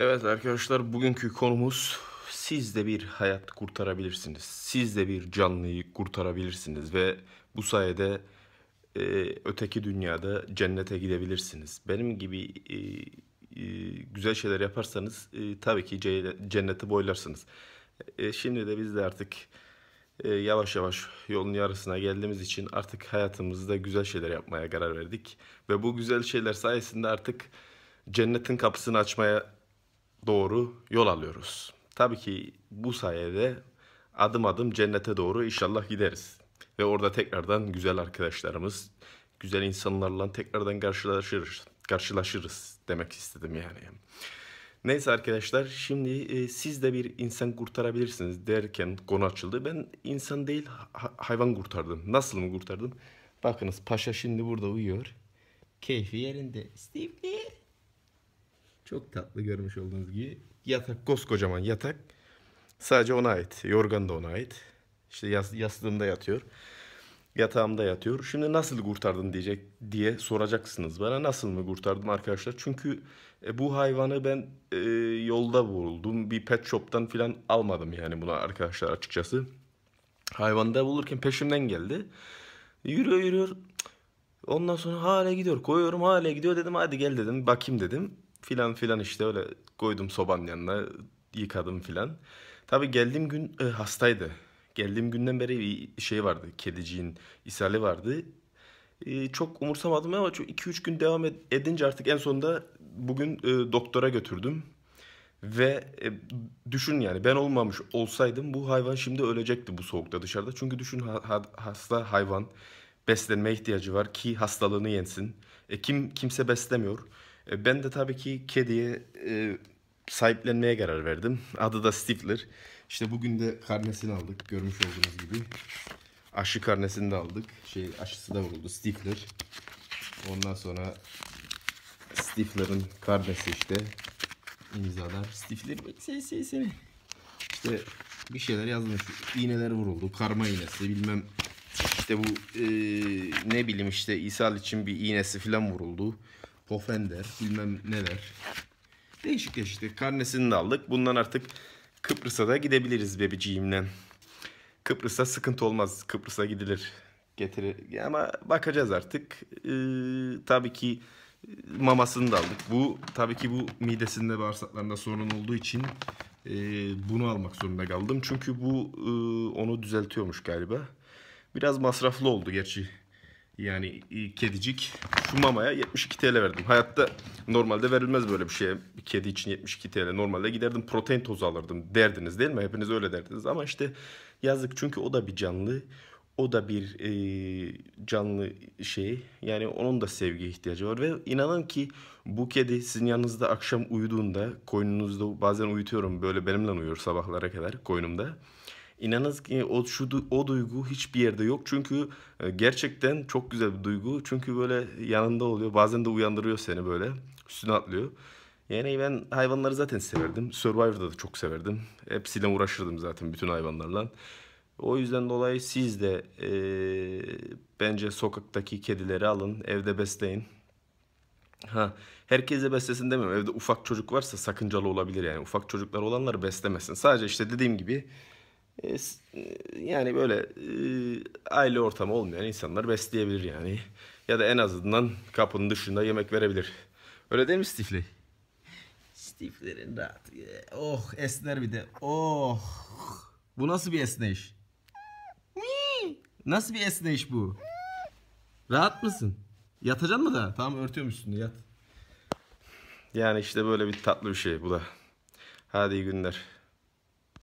Evet arkadaşlar bugünkü konumuz siz de bir hayat kurtarabilirsiniz. Siz de bir canlıyı kurtarabilirsiniz ve bu sayede e, öteki dünyada cennete gidebilirsiniz. Benim gibi e, e, güzel şeyler yaparsanız e, tabii ki cenneti boylarsınız. E, şimdi de biz de artık e, yavaş yavaş yolun yarısına geldiğimiz için artık hayatımızda güzel şeyler yapmaya karar verdik. Ve bu güzel şeyler sayesinde artık cennetin kapısını açmaya doğru yol alıyoruz. Tabii ki bu sayede adım adım cennete doğru inşallah gideriz. Ve orada tekrardan güzel arkadaşlarımız, güzel insanlarla tekrardan karşılaşırız. Karşılaşırız demek istedim yani. Neyse arkadaşlar şimdi e, siz de bir insan kurtarabilirsiniz derken konu açıldı. Ben insan değil ha hayvan kurtardım. Nasıl mı kurtardım? Bakınız paşa şimdi burada uyuyor. Keyfi yerinde. Steve çok tatlı görmüş olduğunuz gibi. Yatak koskocaman yatak. Sadece ona ait. Yorgan da ona ait. İşte yas yastığımda yatıyor. Yatağımda yatıyor. Şimdi nasıl kurtardın diyecek diye soracaksınız bana. Nasıl mı kurtardım arkadaşlar? Çünkü e, bu hayvanı ben e, yolda buldum. Bir pet shop'tan falan almadım yani buna arkadaşlar açıkçası. Hayvanda bulurken peşimden geldi. Yürüyor yürüyor. Ondan sonra hale gidiyor. Koyuyorum hale gidiyor dedim. Hadi gel dedim. Bakayım dedim filan filan işte öyle koydum sobanın yanına yıkadım filan. Tabi geldiğim gün e, hastaydı. Geldiğim günden beri bir şey vardı. Kediciğin ishali vardı. E, çok umursamadım ama 2-3 gün devam edince artık en sonunda bugün e, doktora götürdüm. Ve e, düşün yani ben olmamış olsaydım bu hayvan şimdi ölecekti bu soğukta dışarıda. Çünkü düşün ha, ha, hasta hayvan beslenme ihtiyacı var ki hastalığını yensin. E, kim kimse beslemiyor. E, ben de tabii ki kediye e, sahiplenmeye karar verdim. Adı da Stifler. İşte bugün de karnesini aldık. Görmüş olduğunuz gibi. Aşı karnesini de aldık. Şey aşısı da vuruldu. Stifler. Ondan sonra Stifler'ın karnesi işte. İmzalar. Stifler seni seni seni. İşte bir şeyler yazmış. İğneler vuruldu. Karma iğnesi bilmem. İşte bu e, ne bileyim işte ishal için bir iğnesi falan vuruldu. Pofender, bilmem neler. Değişik değişik. Karnesini de aldık. Bundan artık Kıbrıs'a da gidebiliriz bebeciğimle. Kıbrıs'a sıkıntı olmaz. Kıbrıs'a gidilir. Getiri. Ama bakacağız artık. Ee, tabii ki e, mamasını da aldık. Bu tabii ki bu midesinde bağırsaklarında sorun olduğu için e, bunu almak zorunda kaldım. Çünkü bu e, onu düzeltiyormuş galiba. Biraz masraflı oldu gerçi. Yani e, kedicik şu mamaya 72 TL verdim. Hayatta normalde verilmez böyle bir şeye. Bir kedi için 72 TL. Normalde giderdim protein tozu alırdım derdiniz değil mi? Hepiniz öyle derdiniz. Ama işte yazık çünkü o da bir canlı. O da bir e, canlı şey. Yani onun da sevgi ihtiyacı var. Ve inanın ki bu kedi sizin yanınızda akşam uyuduğunda koynunuzda bazen uyutuyorum. Böyle benimle uyuyor sabahlara kadar koynumda. İnanız ki o şu o duygu hiçbir yerde yok. Çünkü e, gerçekten çok güzel bir duygu. Çünkü böyle yanında oluyor. Bazen de uyandırıyor seni böyle. Üstüne atlıyor. Yani ben hayvanları zaten severdim. Survivor'da da çok severdim. Hepsiyle uğraşırdım zaten bütün hayvanlarla. O yüzden dolayı siz de e, bence sokaktaki kedileri alın, evde besleyin. Ha, herkese beslesin demiyorum. Evde ufak çocuk varsa sakıncalı olabilir yani. Ufak çocuklar olanları beslemesin. Sadece işte dediğim gibi e, e, yani böyle e, aile ortamı olmayan insanlar besleyebilir yani. Ya da en azından kapının dışında yemek verebilir. Öyle değil mi Stifley? Stiflerin rahat. Oh esner bir de. Oh. Bu nasıl bir esneyiş? Nasıl bir esneyiş bu? Rahat mısın? Yatacaksın mı da? Tamam örtüyorum üstünü yat. Yani işte böyle bir tatlı bir şey bu da. Hadi iyi günler.